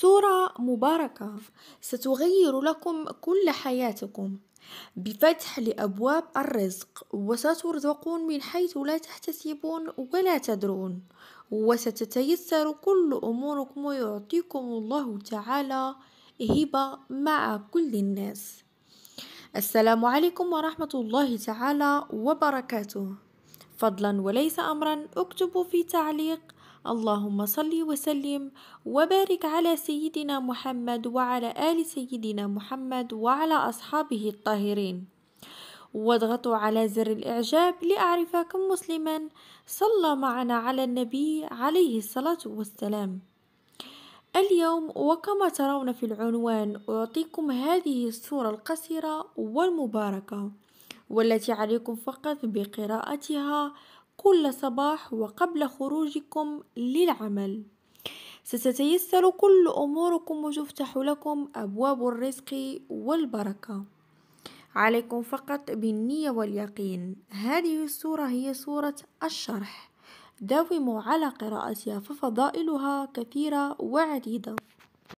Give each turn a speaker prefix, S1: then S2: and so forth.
S1: صورة مباركة ستغير لكم كل حياتكم بفتح لأبواب الرزق وسترزقون من حيث لا تحتسبون ولا تدرون وستتيسر كل أموركم ويعطيكم الله تعالى هبة مع كل الناس السلام عليكم ورحمة الله تعالى وبركاته فضلا وليس أمرا اكتبوا في تعليق اللهم صل وسلم وبارك على سيدنا محمد وعلى آل سيدنا محمد وعلى أصحابه الطاهرين واضغطوا على زر الإعجاب لأعرفكم مسلما صلى معنا على النبي عليه الصلاة والسلام اليوم وكما ترون في العنوان أعطيكم هذه الصورة القصيرة والمباركة والتي عليكم فقط بقراءتها كل صباح وقبل خروجكم للعمل ستتيسر كل اموركم وتفتح لكم ابواب الرزق والبركه عليكم فقط بالنيه واليقين هذه السوره هي سوره الشرح داوموا على قراءتها ففضائلها كثيره وعديده